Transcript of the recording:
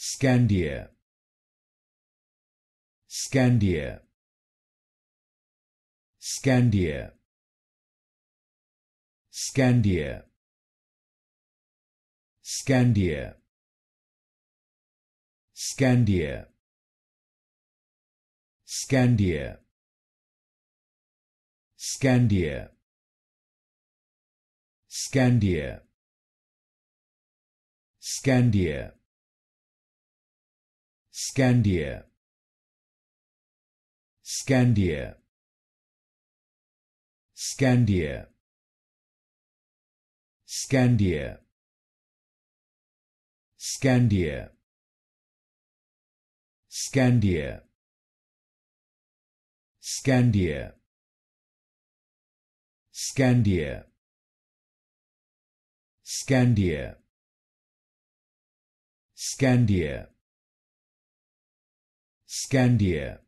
Scandia Scandia Scandia Scandia Scandia Scandia Scandia Scandia Scandia Scandia Scandia Scandia Scandia Scandia Scandia Scandia Scandia Scandia Scandia Scandia Scandia